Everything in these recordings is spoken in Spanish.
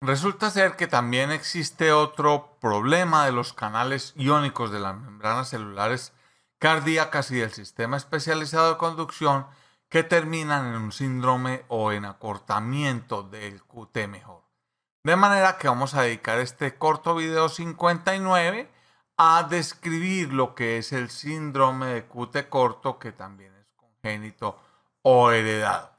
Resulta ser que también existe otro problema de los canales iónicos de las membranas celulares cardíacas y del sistema especializado de conducción que terminan en un síndrome o en acortamiento del QT mejor. De manera que vamos a dedicar este corto video 59 a describir lo que es el síndrome de QT corto que también es congénito o heredado.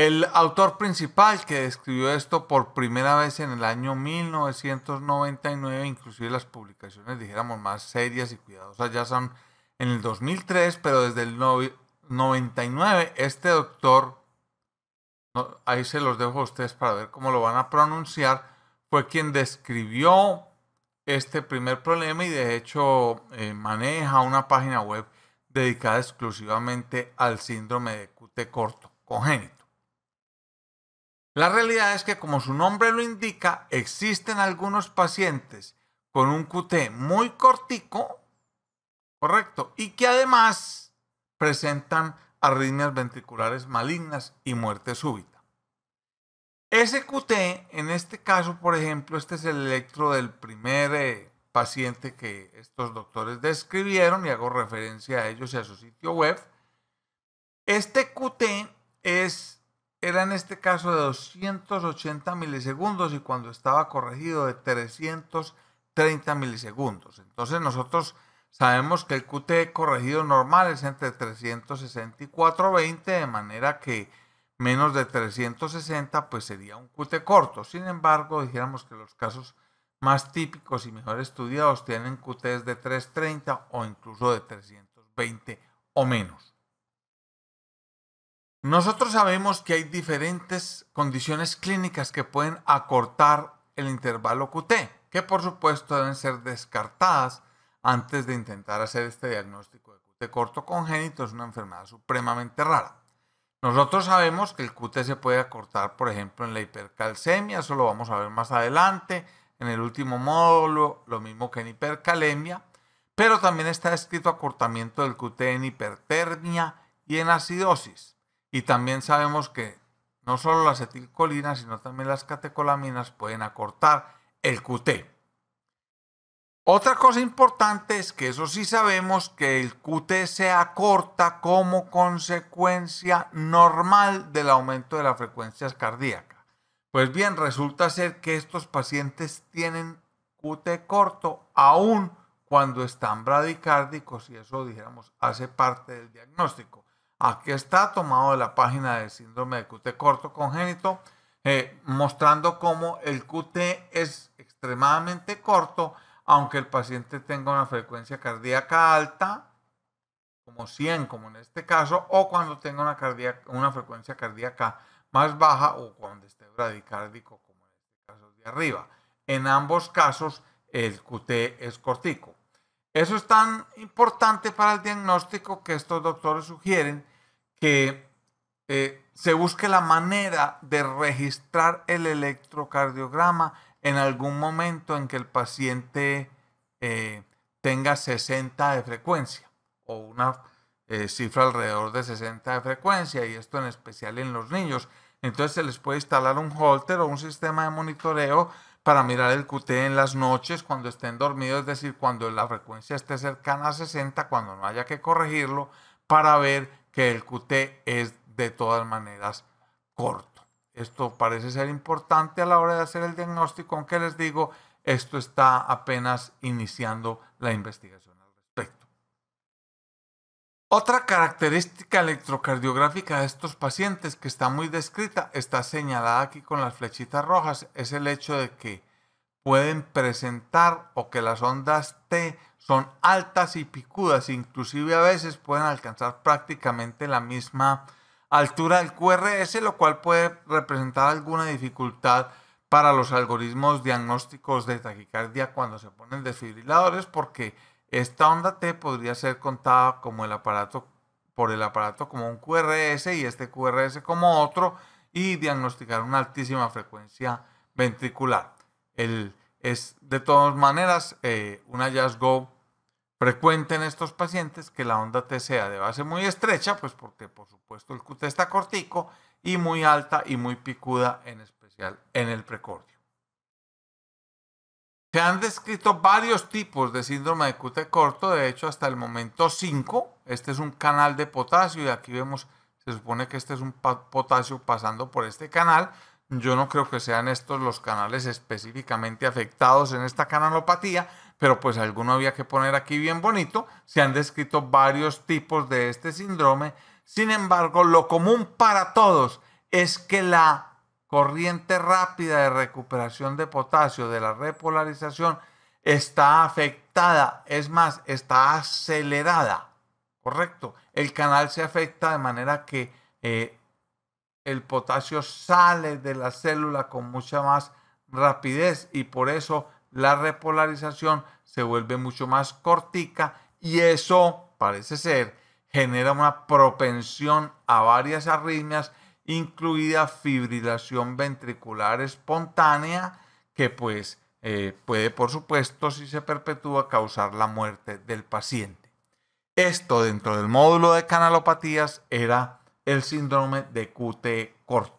El autor principal que describió esto por primera vez en el año 1999, inclusive las publicaciones, dijéramos, más serias y cuidadosas, ya son en el 2003, pero desde el 99, este doctor, ahí se los dejo a ustedes para ver cómo lo van a pronunciar, fue quien describió este primer problema y de hecho eh, maneja una página web dedicada exclusivamente al síndrome de QT corto, congénito. La realidad es que, como su nombre lo indica, existen algunos pacientes con un QT muy cortico, correcto, y que además presentan arritmias ventriculares malignas y muerte súbita. Ese QT, en este caso, por ejemplo, este es el electro del primer eh, paciente que estos doctores describieron, y hago referencia a ellos y a su sitio web. Este era en este caso de 280 milisegundos y cuando estaba corregido de 330 milisegundos. Entonces nosotros sabemos que el QT corregido normal es entre 360 y 420, de manera que menos de 360 pues sería un QT corto. Sin embargo, dijéramos que los casos más típicos y mejor estudiados tienen QTs de 330 o incluso de 320 o menos. Nosotros sabemos que hay diferentes condiciones clínicas que pueden acortar el intervalo QT, que por supuesto deben ser descartadas antes de intentar hacer este diagnóstico de QT corto congénito. Es una enfermedad supremamente rara. Nosotros sabemos que el QT se puede acortar, por ejemplo, en la hipercalcemia, eso lo vamos a ver más adelante, en el último módulo, lo mismo que en hipercalemia, pero también está escrito acortamiento del QT en hipertermia y en acidosis. Y también sabemos que no solo las etilcolinas, sino también las catecolaminas pueden acortar el QT. Otra cosa importante es que eso sí sabemos que el QT se acorta como consecuencia normal del aumento de las frecuencias cardíacas. Pues bien, resulta ser que estos pacientes tienen QT corto aún cuando están bradicárdicos y eso, dijéramos, hace parte del diagnóstico. Aquí está tomado de la página del síndrome de QT corto congénito, eh, mostrando cómo el QT es extremadamente corto, aunque el paciente tenga una frecuencia cardíaca alta, como 100, como en este caso, o cuando tenga una, una frecuencia cardíaca más baja o cuando esté bradicárdico, como en este caso de arriba. En ambos casos, el QT es cortico. Eso es tan importante para el diagnóstico que estos doctores sugieren que eh, se busque la manera de registrar el electrocardiograma en algún momento en que el paciente eh, tenga 60 de frecuencia o una eh, cifra alrededor de 60 de frecuencia y esto en especial en los niños. Entonces se les puede instalar un holter o un sistema de monitoreo para mirar el QT en las noches cuando estén dormidos, es decir, cuando la frecuencia esté cercana a 60, cuando no haya que corregirlo, para ver que el QT es de todas maneras corto. Esto parece ser importante a la hora de hacer el diagnóstico, aunque les digo, esto está apenas iniciando la investigación. Otra característica electrocardiográfica de estos pacientes que está muy descrita, está señalada aquí con las flechitas rojas, es el hecho de que pueden presentar o que las ondas T son altas y picudas, inclusive a veces pueden alcanzar prácticamente la misma altura del QRS, lo cual puede representar alguna dificultad para los algoritmos diagnósticos de taquicardia cuando se ponen desfibriladores porque esta onda T podría ser contada como el aparato, por el aparato como un QRS y este QRS como otro y diagnosticar una altísima frecuencia ventricular. es de todas maneras eh, un hallazgo frecuente en estos pacientes que la onda T sea de base muy estrecha, pues porque por supuesto el QT está cortico y muy alta y muy picuda, en especial en el precordio. Se han descrito varios tipos de síndrome de QT corto, de hecho hasta el momento 5. Este es un canal de potasio y aquí vemos, se supone que este es un potasio pasando por este canal. Yo no creo que sean estos los canales específicamente afectados en esta canalopatía, pero pues alguno había que poner aquí bien bonito. Se han descrito varios tipos de este síndrome. Sin embargo, lo común para todos es que la corriente rápida de recuperación de potasio de la repolarización está afectada, es más, está acelerada, ¿correcto? El canal se afecta de manera que eh, el potasio sale de la célula con mucha más rapidez y por eso la repolarización se vuelve mucho más cortica y eso, parece ser, genera una propensión a varias arritmias incluida fibrilación ventricular espontánea, que pues eh, puede, por supuesto, si se perpetúa, causar la muerte del paciente. Esto dentro del módulo de canalopatías era el síndrome de QT corto.